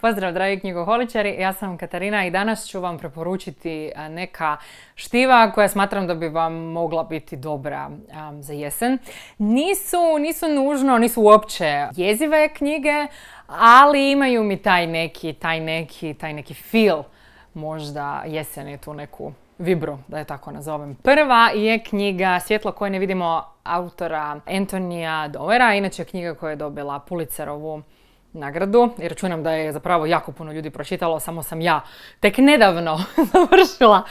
Pozdrav dragi knjigoholičari, ja sam Katarina i danas ću vam preporučiti neka štiva koja smatram da bi vam mogla biti dobra za jesen. Nisu, nisu nužno, nisu uopće jezive knjige, ali imaju mi taj neki, taj neki, taj neki feel možda je tu neku vibru, da je tako nazovem. Prva je knjiga Svjetlo koje ne vidimo autora Antonija Dovera, inače knjiga koja je dobila Pulitzerovu nagradu i računam da je zapravo jako puno ljudi pročitalo, samo sam ja tek nedavno završila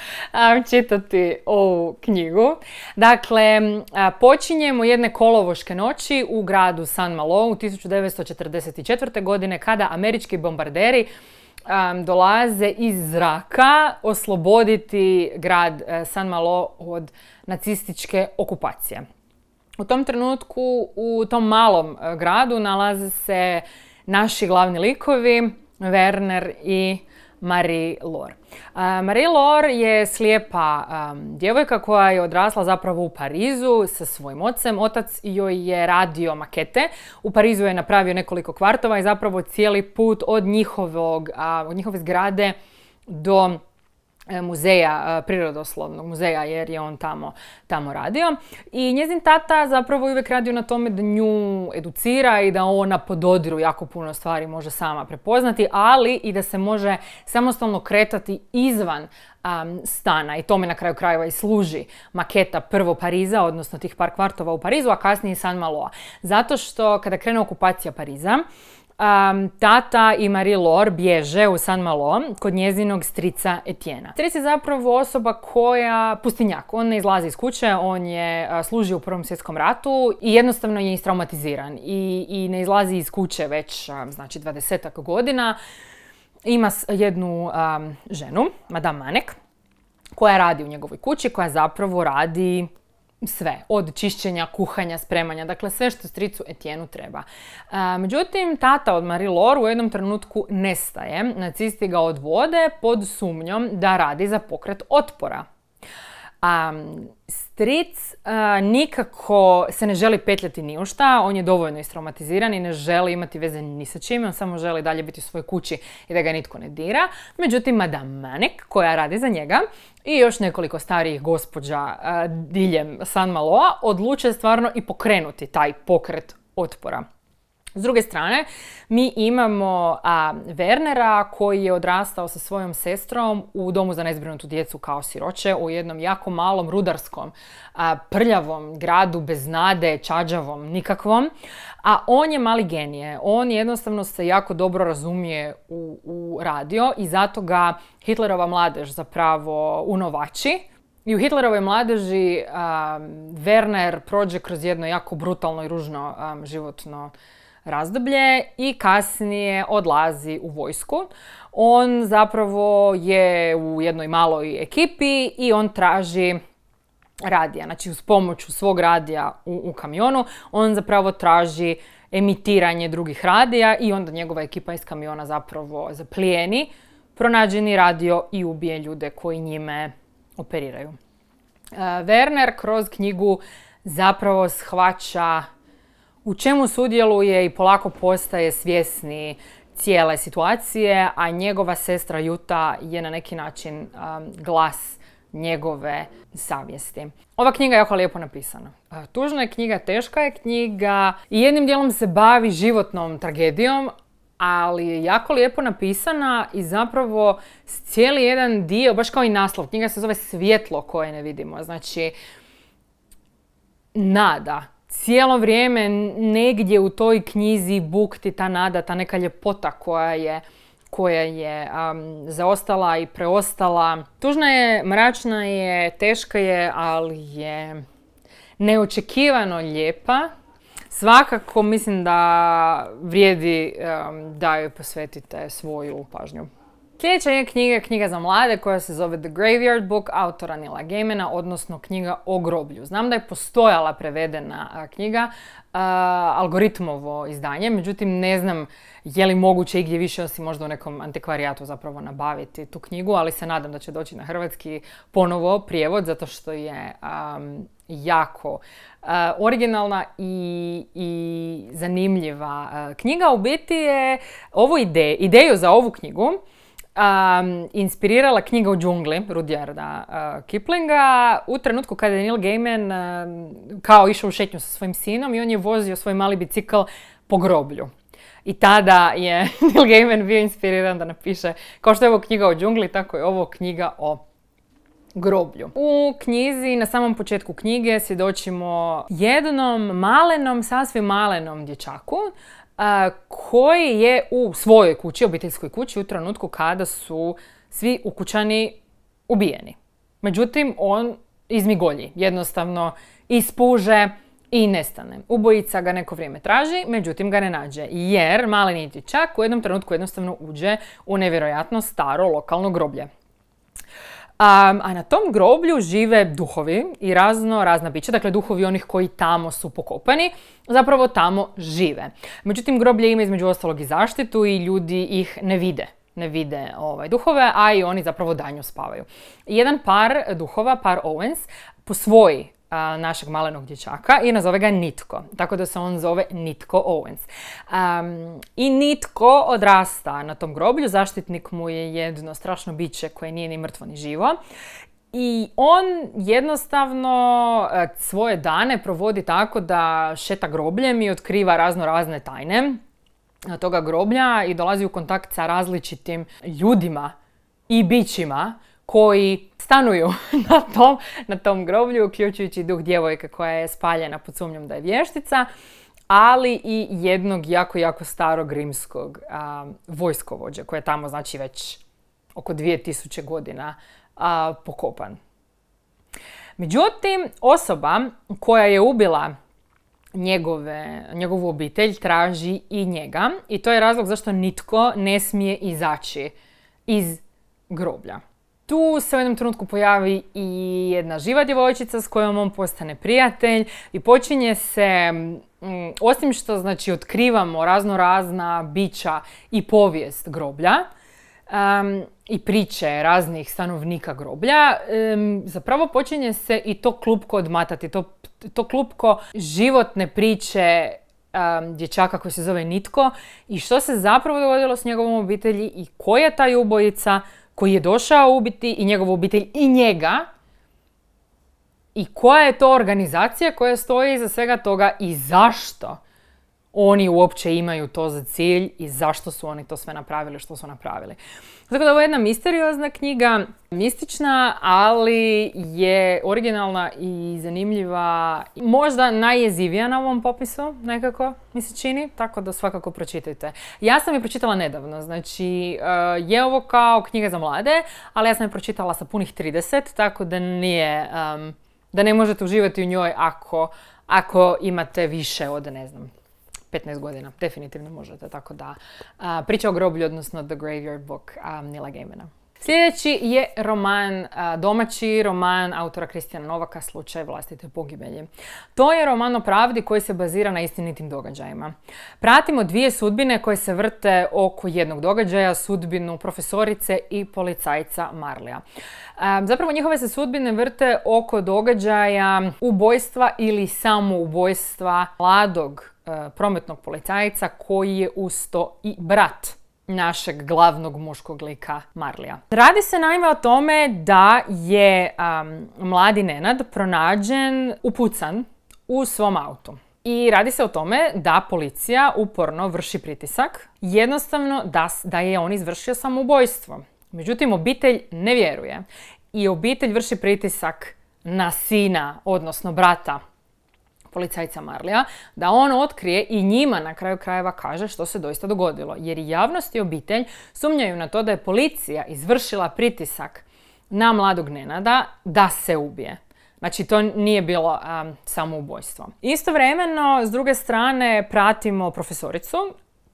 čitati ovu knjigu. Dakle, počinjemo jedne kolovoške noći u gradu San Malo u 1944. godine kada američki bombarderi dolaze iz zraka osloboditi grad e, San Malo od nacističke okupacije. U tom trenutku u tom malom e, gradu nalaze se naši glavni likovi, Werner i Marie Lor. Marie Lore je slijepa djevojka koja je odrasla zapravo u Parizu sa svojim ocem. Otac joj je radio makete. U Parizu je napravio nekoliko kvartova i zapravo cijeli put od, od njihove zgrade do E, muzeja, e, prirodoslovnog muzeja jer je on tamo, tamo radio. I njezin tata zapravo uvijek radio na tome da nju educira i da ona po dodiru jako puno stvari može sama prepoznati, ali i da se može samostalno kretati izvan stana i tome na kraju krajeva i služi maketa prvo Pariza, odnosno tih par kvartova u Parizu, a kasnije San Maloa. Zato što kada krene okupacija Pariza, tata i Marie Laure bježe u San Malo kod njezinog strica Etijena. Stric je zapravo osoba koja, pustinjak, on ne izlazi iz kuće, on je služio u Prvom svjetskom ratu i jednostavno je istraumatiziran i, i ne izlazi iz kuće već, znači, 20 godina. Ima jednu ženu, Madame Manek, koja radi u njegovoj kući, koja zapravo radi sve, od čišćenja, kuhanja, spremanja, dakle sve što stricu Etijenu treba. međutim, tata od Marie Laure u jednom trenutku nestaje. Nacisti ga odvode pod sumnjom da radi za pokret otpora. Um, stric nikako se ne želi petljati ni u šta, on je dovoljno istraumatiziran i ne želi imati veze ni sa čime, on samo želi dalje biti u svojoj kući i da ga nitko ne dira. Međutim, Madame Manek, koja radi za njega, i još nekoliko starijih gospođa diljem San Maloa, odluče stvarno i pokrenuti taj pokret otpora. S druge strane, mi imamo a, Wernera koji je odrastao sa svojom sestrom u domu za nezbrinutu djecu kao siroće u jednom jako malom rudarskom, prljavom gradu bez nade, čađavom, nikakvom. A on je mali genije. On jednostavno se jako dobro razumije u, u radio i zato ga Hitlerova mladež zapravo unovači. I u Hitlerovoj mladeži Werner prođe kroz jedno jako brutalno i ružno životno razdoblje i kasnije odlazi u vojsku. On zapravo je u jednoj maloj ekipi i on traži radija, znači uz pomoću svog radija u, u kamionu, on zapravo traži emitiranje drugih radija i onda njegova ekipa iz kamiona zapravo zaplijeni pronađeni radio i ubije ljude koji njime operiraju. E, Werner kroz knjigu zapravo shvaća u čemu sudjeluje i polako postaje svjesni cijele situacije, a njegova sestra Juta je na neki način um, glas njegove savjesti. Ova knjiga je jako lijepo napisana. Tužna je knjiga, teška je knjiga i jednim dijelom se bavi životnom tragedijom, ali je jako lijepo napisana i zapravo cijeli jedan dio, baš kao i naslov, knjiga se zove Svjetlo koje ne vidimo. Znači, nada cijelo vrijeme negdje u toj knjizi bukti ta nada, ta neka ljepota koja je koja je zaostala i preostala. Tužna je, mračna je, teška je, ali je neočekivano lijepa. Svakako mislim da vrijedi da joj posvetite svoju pažnju. Sljedeća je knjiga, knjiga za mlade koja se zove The Graveyard Book autora Nila Gemena, odnosno knjiga o groblju. Znam da je postojala prevedena knjiga, algoritmovo izdanje, međutim ne znam je li moguće gdje više osim možda u nekom antikvarijatu zapravo nabaviti tu knjigu, ali se nadam da će doći na hrvatski ponovo prijevod zato što je jako originalna i, zanimljiva knjiga. U biti je ovu ideju ideju za ovu knjigu um, inspirirala knjiga o džungli Rudyarda Kiplinga u trenutku kada je Neil Gaiman kao išao u šetnju sa svojim sinom i on je vozio svoj mali bicikl po groblju. I tada je Neil Gaiman bio inspiriran da napiše kao što je ovo knjiga o džungli, tako je ovo knjiga o groblju. U knjizi, na samom početku knjige, svjedočimo jednom malenom, sasvim malenom dječaku koji je u svojoj kući, obiteljskoj kući, u trenutku kada su svi ukućani ubijeni. Međutim, on izmigolji, jednostavno ispuže i nestane. Ubojica ga neko vrijeme traži, međutim ga ne nađe, jer mali niti čak u jednom trenutku jednostavno uđe u nevjerojatno staro lokalno groblje a na tom groblju žive duhovi i razno razna bića, dakle duhovi onih koji tamo su pokopani, zapravo tamo žive. Međutim, groblje ima između ostalog i zaštitu i ljudi ih ne vide ne vide ovaj, duhove, a i oni zapravo danju spavaju. Jedan par duhova, par Owens, po posvoji našeg malenog dječaka i nazove ga Nitko. Tako da se on zove Nitko Owens. I Nitko odrasta na tom groblju. Zaštitnik mu je jedno strašno biće koje nije ni mrtvo ni živo. I on jednostavno e, svoje dane provodi tako da šeta grobljem i otkriva razno razne tajne e, toga groblja i dolazi u kontakt sa različitim ljudima i bićima koji stanuju na tom, na tom groblju, uključujući duh djevojke koja je spaljena pod sumnjom da je vještica, ali i jednog jako, jako starog rimskog a, vojskovođa koji je tamo znači već oko 2000 godina a, pokopan. Međutim, osoba koja je ubila njegove, njegovu obitelj traži i njega i to je razlog zašto nitko ne smije izaći iz groblja tu se u jednom trenutku pojavi i jedna živa djevojčica s kojom on postane prijatelj i počinje se mm, osim što znači otkrivamo razno razna bića i povijest groblja i priče raznih stanovnika groblja, zapravo počinje se i to klupko odmatati, to, to klupko životne priče dječaka koji se zove Nitko i što se zapravo dogodilo s njegovom obitelji i koja je taj ubojica koji je došao ubiti i njegovu obitelj i njega. I koja je to organizacija koja stoji iza svega toga i zašto? oni uopće imaju to za cilj i zašto su oni to sve napravili što su napravili. Tako da ovo je jedna misteriozna knjiga, mistična, ali je originalna i zanimljiva. Možda najjezivija na ovom popisu nekako mi se čini, tako da svakako pročitajte. Ja sam je pročitala nedavno, znači eh, je ovo kao knjiga za mlade, ali ja sam je pročitala sa punih 30, tako da nije... da ne možete uživati u njoj ako, ako imate više od, ne znam, 15 godina, definitivno možete, tako da a, priča o groblju, odnosno The Graveyard Book a, Nila Gaimana. Sljedeći je roman, domaći roman autora Kristijana Novaka, slučaj vlastite pogibelji. To je roman o pravdi koji se bazira na istinitim događajima. Pratimo dvije sudbine koje se vrte oko jednog događaja, sudbinu profesorice i policajca Marlija. Zapravo njihove se sudbine vrte oko događaja ubojstva ili samoubojstva mladog E, prometnog policajca koji je usto i brat našeg glavnog muškog lika Marlija. Radi se naime o tome da je mladi Nenad pronađen upucan u svom autu. I radi se o tome da policija uporno vrši pritisak, jednostavno da, da je on izvršio samoubojstvo. Međutim, obitelj ne vjeruje i obitelj vrši pritisak na sina, odnosno brata policajca Marlija, da on otkrije i njima na kraju krajeva kaže što se doista dogodilo. Jer i javnost i obitelj sumnjaju na to da je policija izvršila pritisak na mladog Nenada da se ubije. Znači, to nije bilo um, samoubojstvo. Istovremeno, s druge strane, pratimo profesoricu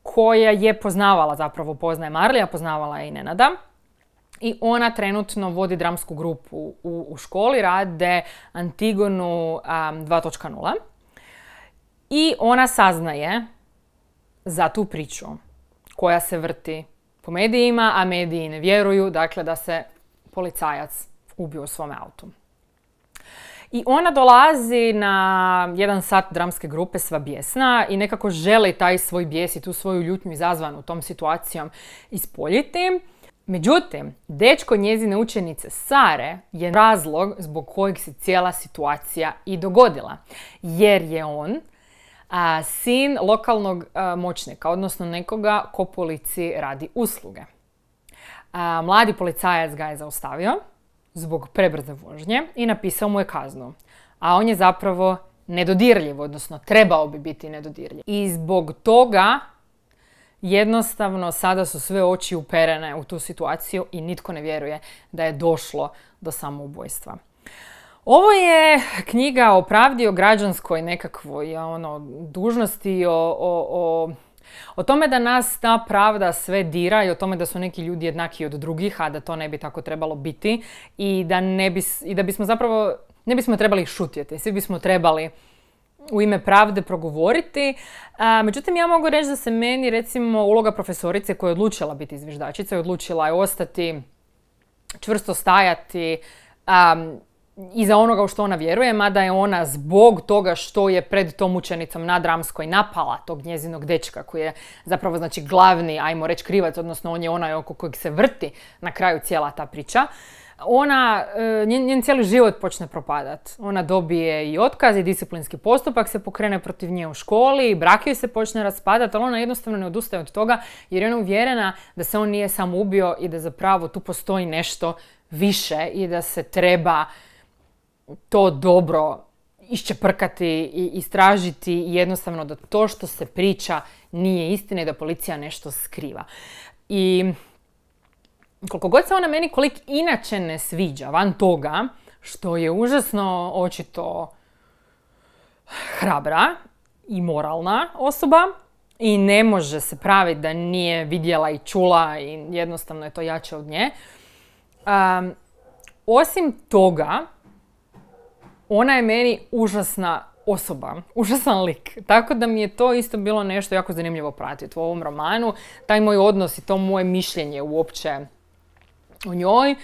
koja je poznavala, zapravo poznaje Marlija, poznavala je i Nenada i ona trenutno vodi dramsku grupu u, školi, rade Antigonu 2.0 i ona saznaje za tu priču koja se vrti po medijima, a mediji ne vjeruju, dakle da se policajac ubio u svome autu. I ona dolazi na jedan sat dramske grupe sva bijesna i nekako želi taj svoj bijes i tu svoju ljutnju izazvanu tom situacijom ispoljiti. Međutim, dečko njezine učenice Sare je razlog zbog kojeg se cijela situacija i dogodila. Jer je on sin lokalnog a, moćnika, odnosno nekoga ko policiji radi usluge. A, mladi policajac ga je zaustavio zbog prebrze vožnje i napisao mu je kaznu. A on je zapravo nedodirljiv, odnosno trebao bi biti nedodirljiv. I zbog toga Jednostavno, sada su sve oči uperene u tu situaciju i nitko ne vjeruje da je došlo do samoubojstva. Ovo je knjiga o pravdi, o građanskoj nekakvoj ono, dužnosti, o, o, o, o tome da nas ta pravda sve dira i o tome da su neki ljudi jednaki od drugih, a da to ne bi tako trebalo biti i da, ne bi, i da bismo zapravo ne bismo trebali šutjeti, svi bismo trebali u ime pravde progovoriti. A, međutim, ja mogu reći da se meni, recimo, uloga profesorice koja je odlučila biti zviždačica i odlučila je ostati, čvrsto stajati a, iza onoga u što ona vjeruje, mada je ona zbog toga što je pred tom učenicom na Dramskoj napala tog njezinog dečka koji je zapravo znači glavni, ajmo reći, krivac, odnosno on je onaj oko kojeg se vrti na kraju cijela ta priča ona, e, njen, njen cijeli život počne propadat. Ona dobije i otkaz i disciplinski postupak se pokrene protiv nje u školi, brak joj se počne raspadat, ali ona jednostavno ne odustaje od toga jer je ona uvjerena da se on nije sam ubio i da zapravo tu postoji nešto više i da se treba to dobro iščeprkati i istražiti i jednostavno da to što se priča nije istina i da policija nešto skriva. I koliko god se ona meni kolik inače ne sviđa van toga, što je užasno očito hrabra i moralna osoba i ne može se praviti da nije vidjela i čula i jednostavno je to jače od nje. osim toga, ona je meni užasna osoba, užasan lik. Tako da mi je to isto bilo nešto jako zanimljivo pratiti u ovom romanu. Taj moj odnos i to moje mišljenje uopće o njoj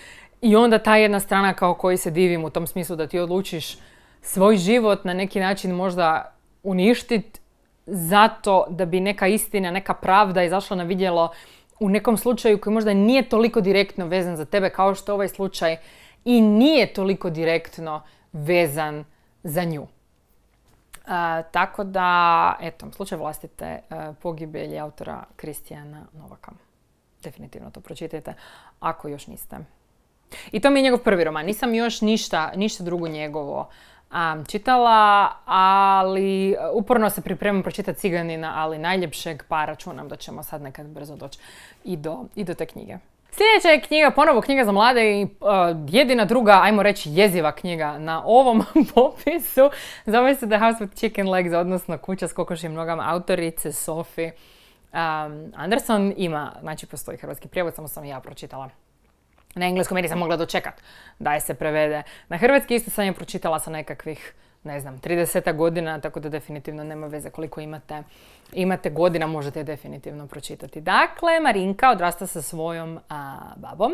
i onda ta jedna strana kao koji se divim u tom smislu da ti odlučiš svoj život na neki način možda uništit zato da bi neka istina, neka pravda izašla na vidjelo u nekom slučaju koji možda nije toliko direktno vezan za tebe kao što ovaj slučaj i nije toliko direktno vezan za nju. E, tako da, eto, slučaj vlastite e, pogibelji autora Kristijana Novaka definitivno to pročitajte ako još niste. I to mi je njegov prvi roman. Nisam još ništa, ništa drugo njegovo čitala, ali uh, uporno se pripremam pročitati Ciganina, ali najljepšeg pa računam da ćemo sad nekad brzo doći i do, i do te knjige. Sljedeća je knjiga, ponovo knjiga za mlade i uh, jedina druga, ajmo reći, jeziva knjiga na ovom popisu. Zove se The House with Chicken Legs, odnosno Kuća s kokošim nogama autorice Sophie Anderson ima, znači postoji hrvatski prijevod, samo sam i ja pročitala. Na engleskom jer sam mogla dočekat da je se prevede. Na hrvatski isto sam je pročitala sa nekakvih ne znam, 30 godina, tako da definitivno nema veze koliko imate, imate godina, možete je definitivno pročitati. Dakle, Marinka odrasta sa svojom babom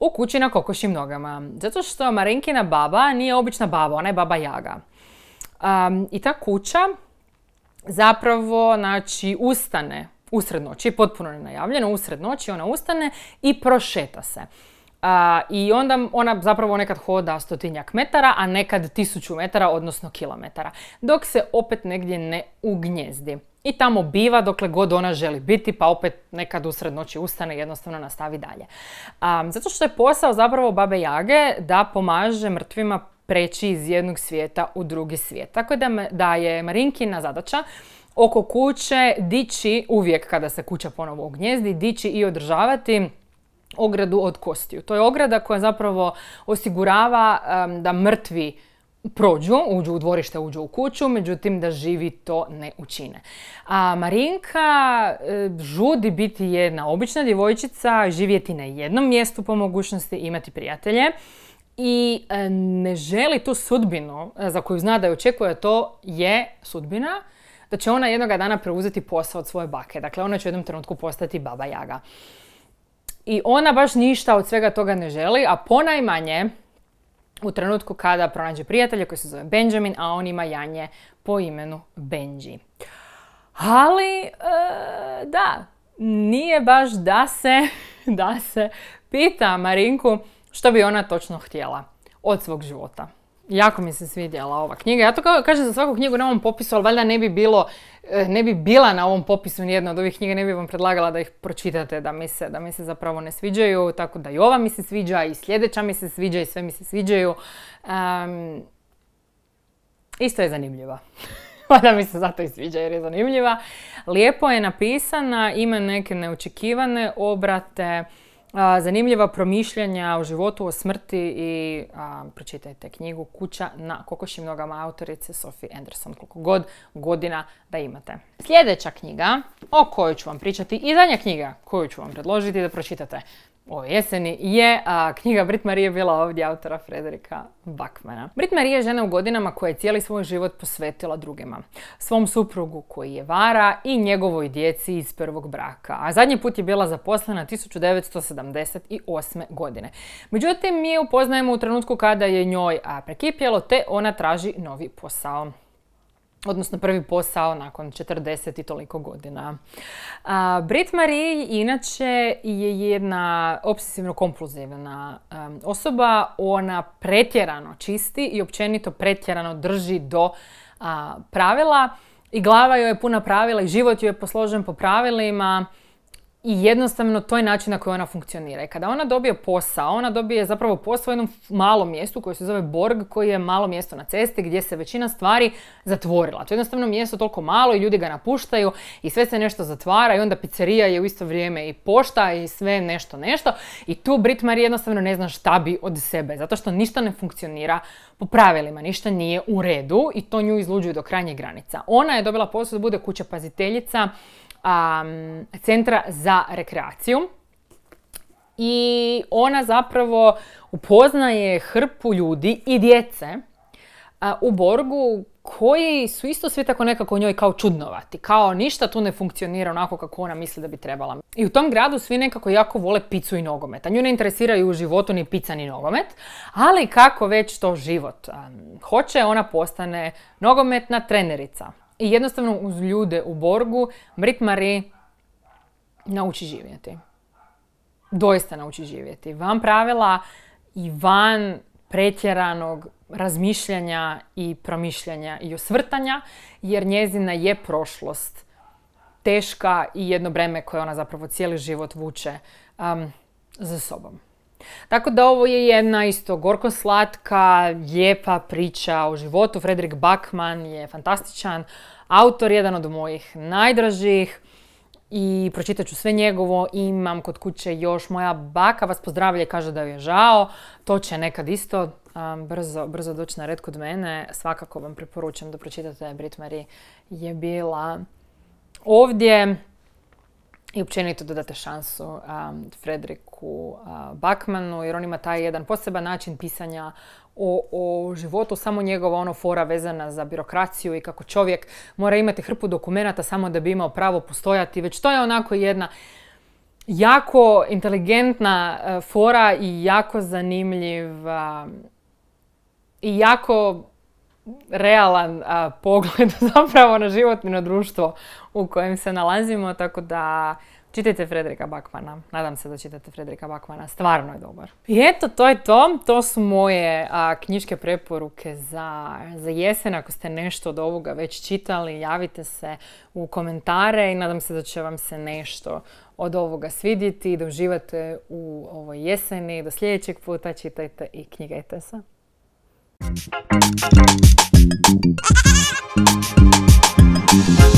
u kući na kokošim nogama. Zato što Marinkina baba nije obična baba, ona je baba Jaga. I ta kuća zapravo znači, ustane usred noći, potpuno nenajavljeno, usred noći ona ustane i prošeta se. I onda ona zapravo nekad hoda stotinjak metara, a nekad tisuću metara, odnosno kilometara. Dok se opet negdje ne ugnjezdi. I tamo biva dokle god ona želi biti, pa opet nekad usred noći ustane i jednostavno nastavi dalje. zato što je posao zapravo babe jage da pomaže mrtvima preći iz jednog svijeta u drugi svijet. Tako da, da je Marinkina zadaća oko kuće dići, uvijek kada se kuća ponovo ognjezdi, dići i održavati ogradu od kostiju. To je ograda koja zapravo osigurava da mrtvi prođu, uđu u dvorište, uđu u kuću, međutim da živi to ne učine. A Marinka e, žudi biti jedna obična djevojčica, živjeti na jednom mjestu po mogućnosti, imati prijatelje i e, ne želi tu sudbinu e, za koju zna da je očekuje, to je sudbina da će ona jednoga dana preuzeti posao od svoje bake. Dakle, ona će u jednom trenutku postati baba jaga. I ona baš ništa od svega toga ne želi, a ponajmanje u trenutku kada pronađe prijatelja koji se zove Benjamin, a on ima Janje po imenu Benji. Ali, e, da, nije baš da se, da se pita Marinku što bi ona točno htjela od svog života. Jako mi se svidjela ova knjiga. Ja to kao, kažem za svaku knjigu na ovom popisu, ali valjda ne bi bilo, eh, ne bi bila na ovom popisu nijedna od ovih knjiga, ne bi vam predlagala da ih pročitate, da mi se, da mi se zapravo ne sviđaju, tako da i ova mi se sviđa, i sljedeća mi se sviđa, i sve mi se sviđaju. isto je zanimljiva. Valjda mi se zato i sviđa jer je zanimljiva. Lijepo je napisana, ima neke neočekivane obrate, zanimljiva promišljanja o životu, o smrti i pročitajte knjigu Kuća na kokošim nogama autorice Sophie Anderson, koliko god godina da imate. Sljedeća knjiga o kojoj ću vam pričati i zadnja knjiga koju ću vam predložiti da pročitate ove jeseni je knjiga Brit Marije bila ovdje autora Frederika Bakmana. Brit Marije je žena u godinama koja je cijeli svoj život posvetila drugima. Svom suprugu koji je vara i njegovoj djeci iz prvog braka. A zadnji put je bila zaposlena 1978. godine. Međutim, mi je upoznajemo u trenutku kada je njoj prekipjelo te ona traži novi posao odnosno prvi posao nakon 40 i toliko godina. A, Brit Marie inače je jedna obsesivno-kompulzivna osoba. Ona pretjerano čisti i općenito pretjerano drži do pravila. I glava joj je puna pravila i život joj je posložen po pravilima i jednostavno to je način na koji ona funkcionira. I kada ona dobije posao, ona dobije zapravo posao u jednom malom mjestu koje se zove Borg, koji je malo mjesto na cesti gdje se većina stvari zatvorila. To je jednostavno mjesto toliko malo i ljudi ga napuštaju i sve se nešto zatvara i onda pizzerija je u isto vrijeme i pošta i sve nešto nešto. I tu Brit Marie jednostavno ne zna šta bi od sebe, zato što ništa ne funkcionira po pravilima, ništa nije u redu i to nju izluđuju do krajnje granica. Ona je dobila posao da bude kuća paziteljica centra za rekreaciju i ona zapravo upoznaje hrpu ljudi i djece u Borgu koji su isto svi tako nekako njoj kao čudnovati. Kao ništa tu ne funkcionira onako kako ona misli da bi trebala. I u tom gradu svi nekako jako vole picu i nogomet. A nju ne interesiraju u životu ni pica ni nogomet. Ali kako već to život hoće, ona postane nogometna trenerica. I jednostavno uz ljude u Borgu Brit Marie nauči živjeti. Doista nauči živjeti. Van pravila i van pretjeranog razmišljanja i promišljanja i osvrtanja, jer njezina je prošlost teška i jedno breme koje ona zapravo cijeli život vuče um, za sobom. Tako da ovo je jedna isto gorko slatka, lijepa priča o životu. Fredrik Bakman je fantastičan autor, jedan od mojih najdražih i pročitat ću sve njegovo. Imam kod kuće još moja baka vas pozdravlja i kaže da joj je žao. To će nekad isto um, brzo, brzo doći na red kod mene. Svakako vam preporučam da pročitate. Brit Marie je bila ovdje i općenito dodate date šansu um, Frederiku uh, Bakmanu jer on ima taj jedan poseban način pisanja o, o životu, samo njegova ono fora vezana za birokraciju i kako čovjek mora imati hrpu dokumenata samo da bi imao pravo postojati. Već to je onako jedna jako inteligentna uh, fora i jako zanimljiva um, i jako realan pogled zapravo na životno društvo u kojem se nalazimo, tako da čitajte Fredrika Bakmana. Nadam se da čitate Fredrika Bakmana, stvarno je dobar. I eto, to je to. To su moje a, knjiške preporuke za, za jesen. Ako ste nešto od ovoga već čitali, javite se u komentare i nadam se da će vam se nešto od ovoga svidjeti i da uživate u ovoj jeseni. Do sljedećeg puta čitajte i knjigajte se. Thank you.